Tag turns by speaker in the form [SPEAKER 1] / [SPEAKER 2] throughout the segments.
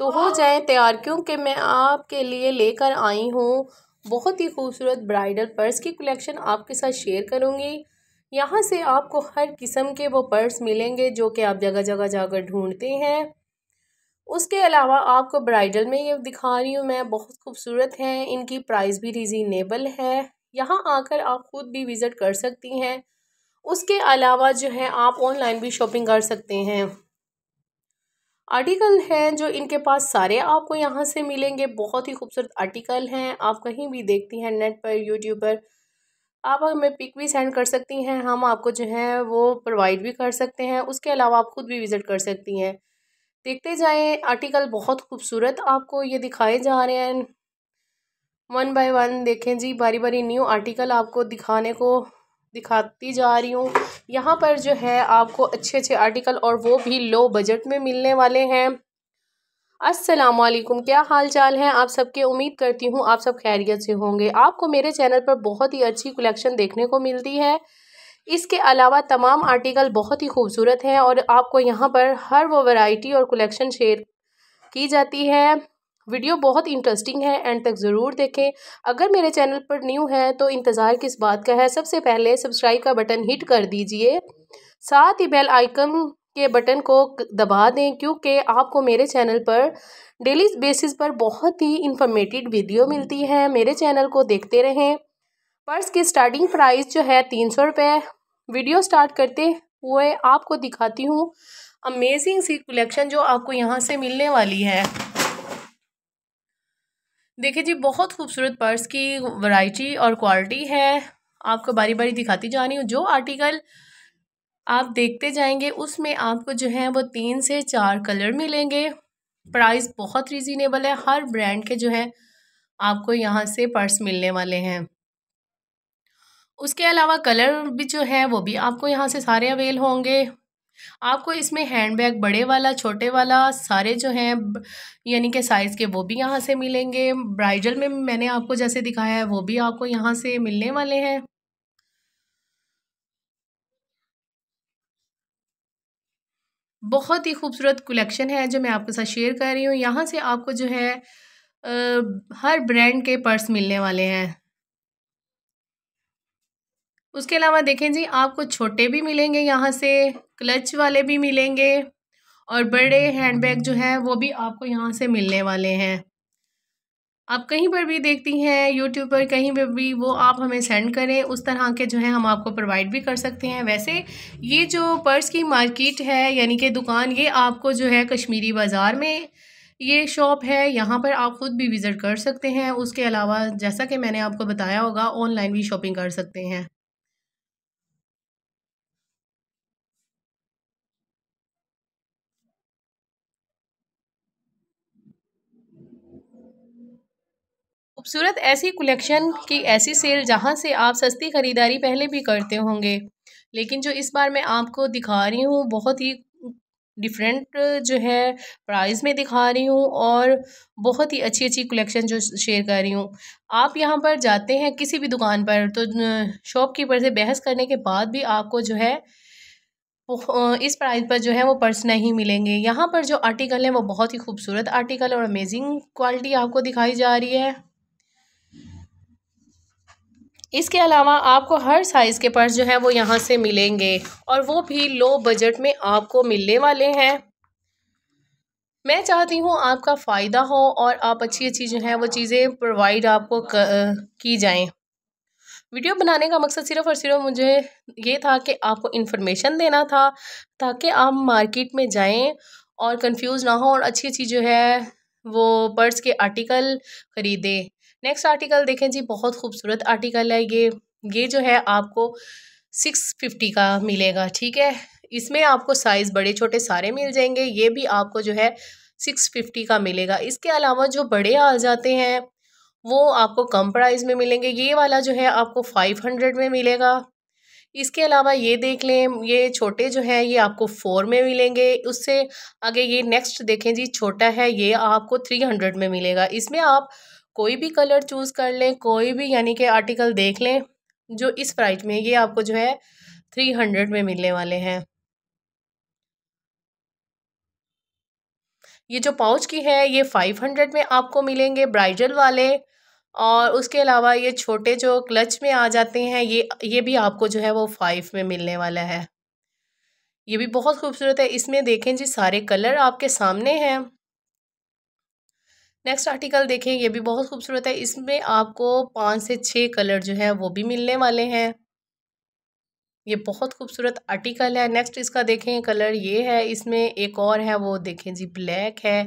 [SPEAKER 1] तो हो जाए तैयार क्योंकि मैं आपके लिए लेकर आई हूँ बहुत ही खूबसूरत ब्राइडल पर्स की कलेक्शन आपके साथ शेयर करूँगी यहाँ से आपको हर किस्म के वो पर्स मिलेंगे जो कि आप जगह जगह जाकर ढूंढते हैं उसके अलावा आपको ब्राइडल में ये दिखा रही हूँ मैं बहुत खूबसूरत हैं इनकी प्राइस भी रिजनेबल है यहाँ आकर आप ख़ुद भी विज़िट कर सकती हैं उसके अलावा जो है आप ऑनलाइन भी शॉपिंग कर सकते हैं आर्टिकल हैं जो इनके पास सारे आपको यहाँ से मिलेंगे बहुत ही खूबसूरत आर्टिकल हैं आप कहीं भी देखती हैं नेट पर यूट्यूब पर आप हमें पिक भी सेंड कर सकती हैं हम आपको जो है वो प्रोवाइड भी कर सकते हैं उसके अलावा आप ख़ुद भी विज़िट कर सकती हैं देखते जाएं आर्टिकल बहुत खूबसूरत आपको ये दिखाए जा रहे हैं वन बाय वन देखें जी बारी बारी न्यू आर्टिकल आपको दिखाने को दिखाती जा रही हूँ यहाँ पर जो है आपको अच्छे अच्छे आर्टिकल और वो भी लो बजट में मिलने वाले हैं अस्सलाम वालेकुम क्या हाल चाल है आप सबके उम्मीद करती हूँ आप सब खैरियत से होंगे आपको मेरे चैनल पर बहुत ही अच्छी कलेक्शन देखने को मिलती है इसके अलावा तमाम आर्टिकल बहुत ही खूबसूरत हैं और आपको यहाँ पर हर वो वैरायटी और कलेक्शन शेयर की जाती है वीडियो बहुत इंटरेस्टिंग है एंड तक ज़रूर देखें अगर मेरे चैनल पर न्यू है तो इंतज़ार किस बात का है सबसे पहले सब्सक्राइब का बटन हिट कर दीजिए साथ ही बेल आइकन के बटन को दबा दें क्योंकि आपको मेरे चैनल पर डेली बेसिस पर बहुत ही इंफॉर्मेटिव वीडियो मिलती है मेरे चैनल को देखते रहें पर्स की स्टार्टिंग प्राइस जो है तीन सौ रुपये वीडियो स्टार्ट करते हुए आपको दिखाती हूँ अमेजिंग सी कलेक्शन जो आपको यहाँ से मिलने वाली है देखिए जी बहुत खूबसूरत पर्स की वैरायटी और क्वालिटी है आपको बारी बारी दिखाती जा रही हूँ जो आर्टिकल आप देखते जाएंगे उसमें आपको जो है वो तीन से चार कलर मिलेंगे प्राइस बहुत रिजनेबल है हर ब्रांड के जो है आपको यहाँ से पर्स मिलने वाले हैं उसके अलावा कलर भी जो है वो भी आपको यहाँ से सारे अवेल होंगे आपको इसमें हैंड बैग बड़े वाला छोटे वाला सारे जो हैं यानी कि साइज़ के वो भी यहाँ से मिलेंगे ब्राइडल में मैंने आपको जैसे दिखाया है वो भी आपको यहाँ से मिलने वाले हैं बहुत ही खूबसूरत कलेक्शन है जो मैं आपके साथ शेयर कर रही हूँ यहाँ से आपको जो है आ, हर ब्रांड के पर्स मिलने वाले हैं उसके अलावा देखें जी आपको छोटे भी मिलेंगे यहाँ से क्लच वाले भी मिलेंगे और बड़े हैंडबैग जो है वो भी आपको यहाँ से मिलने वाले हैं आप कहीं पर भी देखती हैं यूट्यूब पर कहीं पर भी वो आप हमें सेंड करें उस तरह के जो हैं हम आपको प्रोवाइड भी कर सकते हैं वैसे ये जो पर्स की मार्केट है यानी कि दुकान ये आपको जो है कश्मीरी बाज़ार में ये शॉप है यहाँ पर आप ख़ुद भी विज़िट कर सकते हैं उसके अलावा जैसा कि मैंने आपको बताया होगा ऑनलाइन भी शॉपिंग कर सकते हैं खूबसूरत ऐसी कलेक्शन की ऐसी सेल जहाँ से आप सस्ती ख़रीदारी पहले भी करते होंगे लेकिन जो इस बार मैं आपको दिखा रही हूँ बहुत ही डिफरेंट जो है प्राइस में दिखा रही हूँ और बहुत ही अच्छी अच्छी कलेक्शन जो शेयर कर रही हूँ आप यहाँ पर जाते हैं किसी भी दुकान पर तो शॉपकीपर से बहस करने के बाद भी आपको जो है इस प्राइस पर जो है वो पर्स नहीं मिलेंगे यहाँ पर जो आर्टिकल हैं वो बहुत ही खूबसूरत आर्टिकल और अमेजिंग क्वालिटी आपको दिखाई जा रही है इसके अलावा आपको हर साइज़ के पर्स जो है वो यहाँ से मिलेंगे और वो भी लो बजट में आपको मिलने वाले हैं मैं चाहती हूँ आपका फ़ायदा हो और आप अच्छी अच्छी जो है वो चीज़ें प्रोवाइड आपको की जाएं वीडियो बनाने का मकसद सिर्फ और सिर्फ मुझे ये था कि आपको इन्फॉर्मेशन देना था ताकि आप मार्केट में जाएं और कंफ्यूज ना हो और अच्छी अच्छी जो है वो पर्स के आर्टिकल ख़रीदें नेक्स्ट आर्टिकल देखें जी बहुत खूबसूरत आर्टिकल है ये ये जो है आपको सिक्स फिफ्टी का मिलेगा ठीक है इसमें आपको साइज़ बड़े छोटे सारे मिल जाएंगे ये भी आपको जो है सिक्स फिफ्टी का मिलेगा इसके अलावा जो बड़े आ जाते हैं वो आपको कम प्राइस में मिलेंगे ये वाला जो है आपको फाइव हंड्रेड में मिलेगा इसके अलावा ये देख लें ये छोटे जो हैं ये आपको फोर में मिलेंगे उससे आगे ये नेक्स्ट देखें जी छोटा है ये आपको थ्री हंड्रेड में मिलेगा इसमें आप कोई भी कलर चूज़ कर लें कोई भी यानी कि आर्टिकल देख लें जो इस प्राइस में ये आपको जो है थ्री हंड्रेड में मिलने वाले हैं ये जो पाउच की है ये फाइव हंड्रेड में आपको मिलेंगे ब्राइडल वाले और उसके अलावा ये छोटे जो क्लच में आ जाते हैं ये ये भी आपको जो है वो फाइव में मिलने वाला है ये भी बहुत खूबसूरत है इसमें देखें जी सारे कलर आपके सामने हैं नेक्स्ट आर्टिकल देखें ये भी बहुत खूबसूरत है इसमें आपको पाँच से छः कलर जो है वो भी मिलने वाले हैं ये बहुत खूबसूरत आर्टिकल है नेक्स्ट इसका देखें कलर ये है इसमें एक और है वो देखें जी ब्लैक है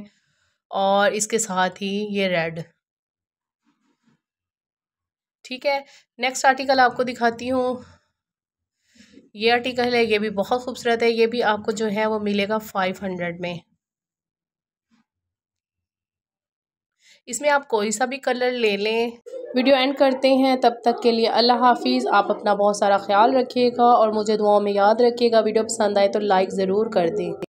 [SPEAKER 1] और इसके साथ ही ये रेड ठीक है नेक्स्ट आर्टिकल आपको दिखाती हूँ ये आर्टिकल है ये भी बहुत खूबसूरत है ये भी आपको जो है वो मिलेगा फाइव हंड्रेड में इसमें आप कोई सा भी कलर ले लें वीडियो एंड करते हैं तब तक के लिए अल्लाह हाफिज़ आप अपना बहुत सारा ख्याल रखिएगा और मुझे दुआओं में याद रखिएगा वीडियो पसंद आए तो लाइक ज़रूर कर दें